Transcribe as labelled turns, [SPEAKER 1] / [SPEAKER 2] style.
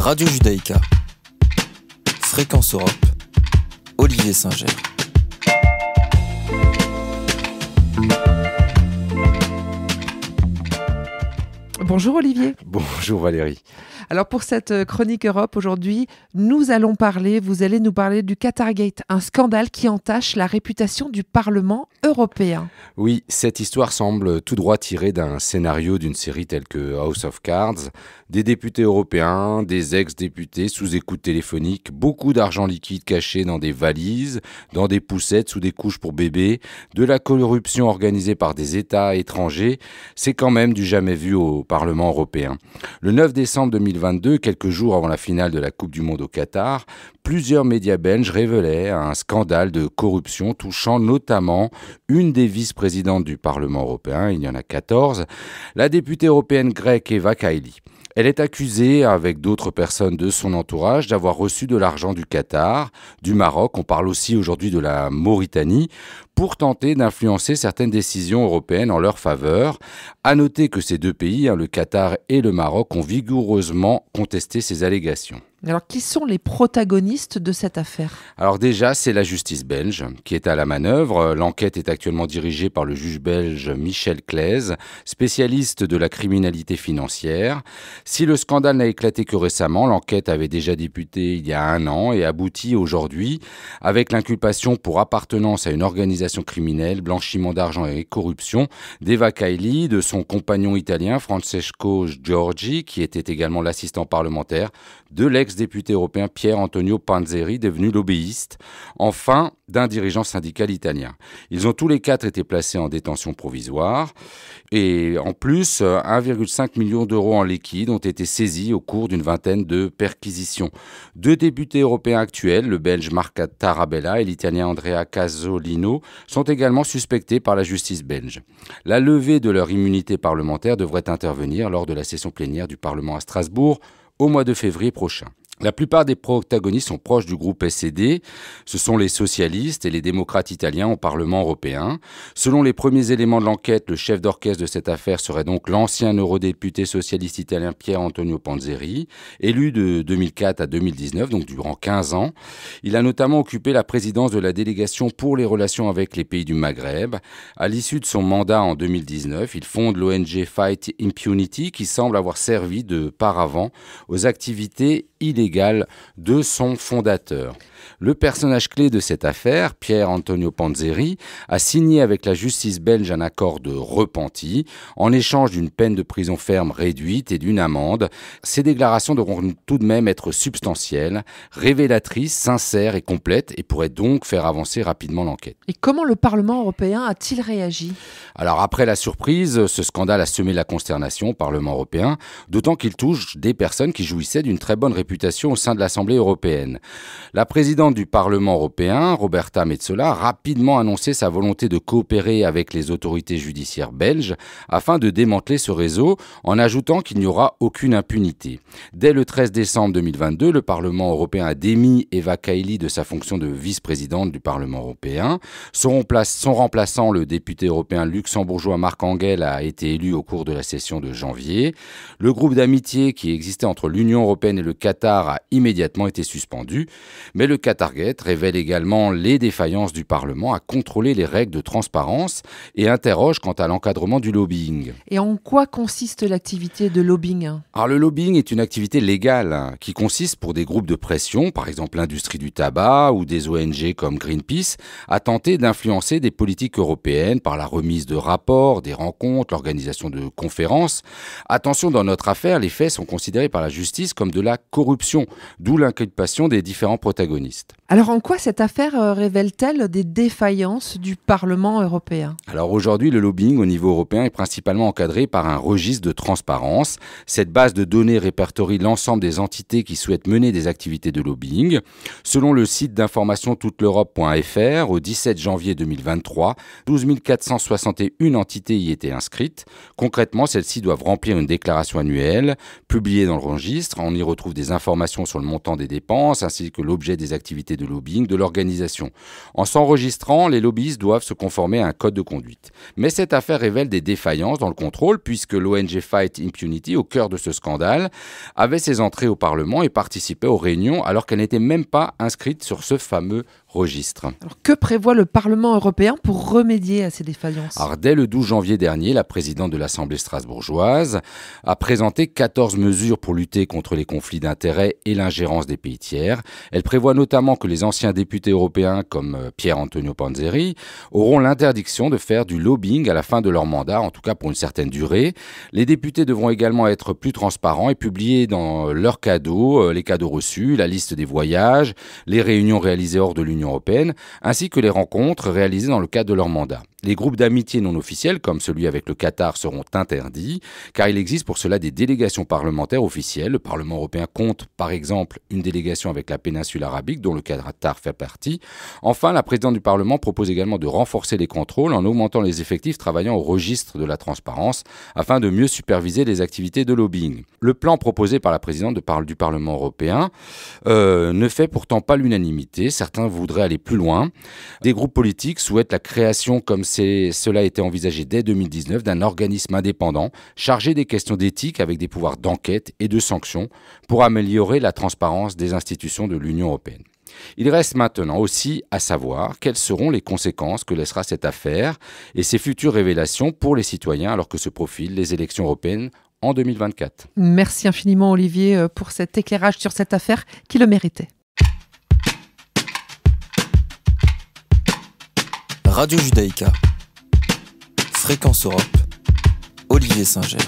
[SPEAKER 1] Radio Judaïka, Fréquence Europe, Olivier Singer.
[SPEAKER 2] Bonjour Olivier. Bonjour Valérie.
[SPEAKER 1] Alors pour cette euh, chronique Europe aujourd'hui, nous allons parler, vous allez nous parler du Qatargate, un scandale qui entache la réputation du Parlement européen.
[SPEAKER 2] Oui, cette histoire semble tout droit tirée d'un scénario d'une série telle que House of Cards. Des députés européens, des ex-députés sous écoute téléphonique, beaucoup d'argent liquide caché dans des valises, dans des poussettes sous des couches pour bébés, de la corruption organisée par des États étrangers, c'est quand même du jamais vu au Parlement européen. Le 9 décembre 2020, 2022, quelques jours avant la finale de la Coupe du Monde au Qatar, plusieurs médias belges révélaient un scandale de corruption touchant notamment une des vice-présidentes du Parlement européen, il y en a 14, la députée européenne grecque Eva Kaili. Elle est accusée, avec d'autres personnes de son entourage, d'avoir reçu de l'argent du Qatar, du Maroc, on parle aussi aujourd'hui de la Mauritanie, pour tenter d'influencer certaines décisions européennes en leur faveur. À noter que ces deux pays, hein, le Qatar et le Maroc, ont vigoureusement contesté ces allégations.
[SPEAKER 1] Alors, qui sont les protagonistes de cette affaire
[SPEAKER 2] Alors déjà, c'est la justice belge qui est à la manœuvre. L'enquête est actuellement dirigée par le juge belge Michel Claise, spécialiste de la criminalité financière. Si le scandale n'a éclaté que récemment, l'enquête avait déjà débuté il y a un an et aboutit aujourd'hui avec l'inculpation pour appartenance à une organisation criminelle, blanchiment d'argent et corruption d'Eva Kaili, de son compagnon italien Francesco Giorgi, qui était également l'assistant parlementaire, de l'ex-député européen Pierre Antonio Panzeri, devenu lobbyiste, enfin d'un dirigeant syndical italien. Ils ont tous les quatre été placés en détention provisoire et en plus 1,5 million d'euros en liquide ont été saisis au cours d'une vingtaine de perquisitions. Deux députés européens actuels, le belge Marc Tarabella et l'italien Andrea Casolino, sont également suspectés par la justice belge. La levée de leur immunité parlementaire devrait intervenir lors de la session plénière du Parlement à Strasbourg au mois de février prochain. La plupart des protagonistes sont proches du groupe S&D. Ce sont les socialistes et les démocrates italiens au Parlement européen. Selon les premiers éléments de l'enquête, le chef d'orchestre de cette affaire serait donc l'ancien eurodéputé socialiste italien Pierre Antonio Panzeri, élu de 2004 à 2019, donc durant 15 ans. Il a notamment occupé la présidence de la délégation pour les relations avec les pays du Maghreb. À l'issue de son mandat en 2019, il fonde l'ONG Fight Impunity qui semble avoir servi de paravent aux activités illégales de son fondateur. Le personnage clé de cette affaire, Pierre Antonio Panzeri, a signé avec la justice belge un accord de repenti en échange d'une peine de prison ferme réduite et d'une amende. Ces déclarations devront tout de même être substantielles, révélatrices, sincères et complètes et pourraient donc faire avancer rapidement l'enquête. Et
[SPEAKER 1] comment le Parlement européen a-t-il réagi
[SPEAKER 2] Alors après la surprise, ce scandale a semé la consternation au Parlement européen, d'autant qu'il touche des personnes qui jouissaient d'une très bonne réputation au sein de l'Assemblée européenne. La présidente du Parlement européen, Roberta Metsola, a rapidement annoncé sa volonté de coopérer avec les autorités judiciaires belges afin de démanteler ce réseau en ajoutant qu'il n'y aura aucune impunité. Dès le 13 décembre 2022, le Parlement européen a démis Eva Kaili de sa fonction de vice-présidente du Parlement européen. Son, son remplaçant, le député européen luxembourgeois Marc Angel, a été élu au cours de la session de janvier. Le groupe d'amitié qui existait entre l'Union européenne et le Qatar a immédiatement été suspendu, mais le cas Target révèle également les défaillances du Parlement à contrôler les règles de transparence et interroge quant à l'encadrement du lobbying.
[SPEAKER 1] Et en quoi consiste l'activité de lobbying hein
[SPEAKER 2] Alors ah, le lobbying est une activité légale hein, qui consiste pour des groupes de pression, par exemple l'industrie du tabac ou des ONG comme Greenpeace, à tenter d'influencer des politiques européennes par la remise de rapports, des rencontres, l'organisation de conférences. Attention, dans notre affaire, les faits sont considérés par la justice comme de la corruption d'où l'inculpation des différents protagonistes.
[SPEAKER 1] Alors en quoi cette affaire euh, révèle-t-elle des défaillances du Parlement européen
[SPEAKER 2] Alors aujourd'hui, le lobbying au niveau européen est principalement encadré par un registre de transparence. Cette base de données répertorie l'ensemble des entités qui souhaitent mener des activités de lobbying. Selon le site d'information toute-l'europe.fr, au 17 janvier 2023, 12 461 entités y étaient inscrites. Concrètement, celles-ci doivent remplir une déclaration annuelle, publiée dans le registre. On y retrouve des informations sur le montant des dépenses ainsi que l'objet des activités de lobbying de l'organisation. En s'enregistrant, les lobbyistes doivent se conformer à un code de conduite. Mais cette affaire révèle des défaillances dans le contrôle puisque l'ONG Fight Impunity, au cœur de ce scandale, avait ses entrées au Parlement et participait aux réunions alors qu'elle n'était même pas inscrite sur ce fameux registre.
[SPEAKER 1] que prévoit le Parlement européen pour remédier à ces défaillances
[SPEAKER 2] Alors, Dès le 12 janvier dernier, la présidente de l'Assemblée strasbourgeoise a présenté 14 mesures pour lutter contre les conflits d'intérêts et l'ingérence des pays tiers. Elle prévoit notamment que les anciens députés européens comme euh, Pierre-Antonio Panzeri auront l'interdiction de faire du lobbying à la fin de leur mandat, en tout cas pour une certaine durée. Les députés devront également être plus transparents et publier dans euh, leurs cadeaux, euh, les cadeaux reçus, la liste des voyages, les réunions réalisées hors de l'Union européenne, ainsi que les rencontres réalisées dans le cadre de leur mandat. Les groupes d'amitié non officiels, comme celui avec le Qatar, seront interdits, car il existe pour cela des délégations parlementaires officielles. Le Parlement européen compte, par exemple, une délégation avec la péninsule arabique, dont le Qatar fait partie. Enfin, la présidente du Parlement propose également de renforcer les contrôles en augmentant les effectifs travaillant au registre de la transparence, afin de mieux superviser les activités de lobbying. Le plan proposé par la présidente du Parlement européen euh, ne fait pourtant pas l'unanimité. Certains voudraient aller plus loin. Des groupes politiques souhaitent la création comme cela a été envisagé dès 2019 d'un organisme indépendant chargé des questions d'éthique avec des pouvoirs d'enquête et de sanctions pour améliorer la transparence des institutions de l'Union européenne. Il reste maintenant aussi à savoir quelles seront les conséquences que laissera cette affaire et ses futures révélations pour les citoyens alors que se profilent les élections européennes en 2024.
[SPEAKER 1] Merci infiniment Olivier euh, pour cet éclairage sur cette affaire qui le méritait. Radio Judaïka, Fréquence Europe, Olivier saint Singer.